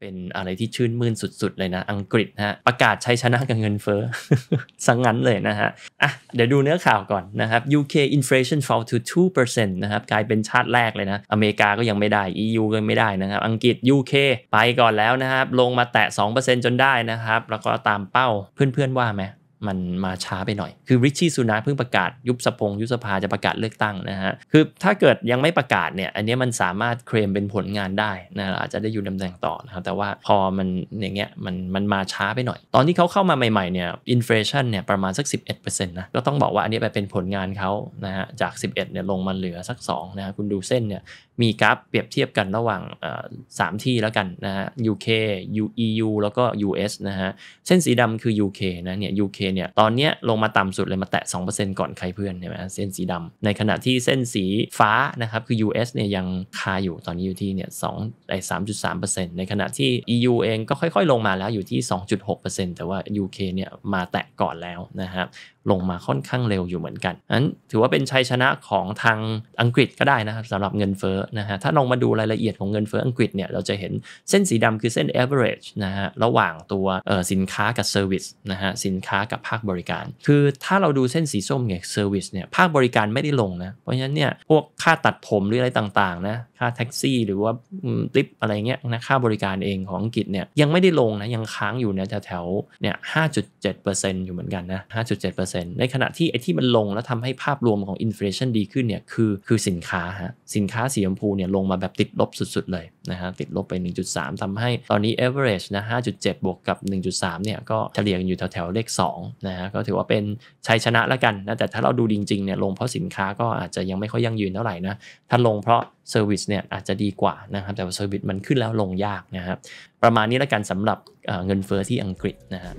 เป็นอะไรที่ชื่นมื่นสุดๆเลยนะ อังกฤษฮะประกาศใช้ชนะกับเงินเฟ้อสังงั้นเลยนะฮะอ่ะเดี๋ยวดูเนื้อข่าวก่อนนะครับ UK inflation fall to 2%นะครับ กลายเป็นชาติแรกเลยนะ อเมริกาก็ยังไม่ได้ EU ก็ไม่ได้นะครับ อังกฤษ UK ไปก่อนแล้วนะครับ ลงมาแตะ 2%จนได้นะครับ แล้วก็ตามเป้าเพื่อนๆ ว่าไหมมันมาช้าไปหน่อย คือริชชี่สุนาเพิ่งประกาศ ยุบสภงยุบสภาจะประกาศเลือกตั้งนะฮะ คือถ้าเกิดยังไม่ประกาศเนี่ย อันนี้มันสามารถเคลมเป็นผลงานได้นะอาจจะได้อยู่ตำแหน่งต่อนะครับแต่ว่าพอมันอย่างเงี้ยมันมันมาช้าไปหน่อย ตอนที่เขาเข้ามาใหม่ๆเนี่ยอินฟลชันเนี่ยประมาณสัก 11%นะก็ต้องบอกว่าอันนี้ไปเป็นผลงานเขานะฮะจาก 11เนี่ยลงมาเหลือสัก2นะคุณดูเส้นเนี่ยมีกราฟเปรียบเทียบกันระหว่างสามที่แล้วกันนะฮะ UK EU แล้วก็ US นะฮะเส้นสีดำคือ UK นะเนี่ย UK เนี่ยตอนเนี้ยลงมาต่ำสุดเลย มาแตะ 2%ก่อนใครเพื่อนใช่ไหมเส้นสีดำในขณะที่เส้นสีฟ้านะครับคือ US เนี่ยยังคาอยู่ตอนนี้อยู่ที่เนี่ยสองไอ้สามจุดสามเปอร์เซ็นต์ในขณะที่ EU เอง ก็ค่อยๆ ลงมาแล้วอยู่ที่ 2.6%แต่ว่า UK เนี่ยมาแตะก่อนแล้วนะครับลงมาค่อนข้างเร็วอยู่เหมือนกันนั้นถือว่าเป็นชัยชนะของทางอังกฤษก็ได้นะครับสำหรับเงินเฟ้อนะฮะถ้าลงมาดูรายละเอียดของเงินเฟ้ออังกฤษเนี่ยเราจะเห็นเส้นสีดำคือเส้น average นะฮะระหว่างตัวสินค้ากับ service นะฮะสินค้ากับับภาคบริการ คือถ้าเราดูเส้นสีส้มเนี่ยเซอร์วิสเนี่ยภาคบริการไม่ได้ลงนะ เพราะฉะนั้นเนี่ยพวกค่าตัดผมหรืออะไรต่างๆนะค่าแท็กซี่หรือว่าลิฟอะไรเงี้ยนะค่าบริการเองของอังกฤษเนี่ยยังไม่ได้ลงนะยังค้างอยู่นะแถวๆเนี่ย5.7%อยู่เหมือนกันนะ5.7%ในขณะที่ไอ้ที่มันลงแล้วทำให้ภาพรวมของอินฟลชันดีขึ้นเนี่ยคือคือสินค้าฮะสินค้าสีชมพูเนี่ยลงมาแบบติดลบสุดๆเลยนะฮะติดลบไป 1.3 ทำให้ตอนนี้ average นะ5.7 บวกกับ 1.3เนี่ยก็เฉลี่ยอยู่แถวๆเลข 2นะฮะก็ถือว่าเป็นชัยชนะแล้วกันนะแต่ถ้าเราดูจริงๆเนี่ยลงเพราะสินค้าก็อาจจะยังไม่ค่อยยั่งยืนเท่าไหร่นะถ้าลงเพราะเซอร์วิสเนี่ยอาจจะดีกว่านะครับแต่ว่าเซอร์วิสมันขึ้นแล้วลงยากนะครับประมาณนี้แล้วกันสำหรับเงินเฟอ้อที่อังกฤษนะครับ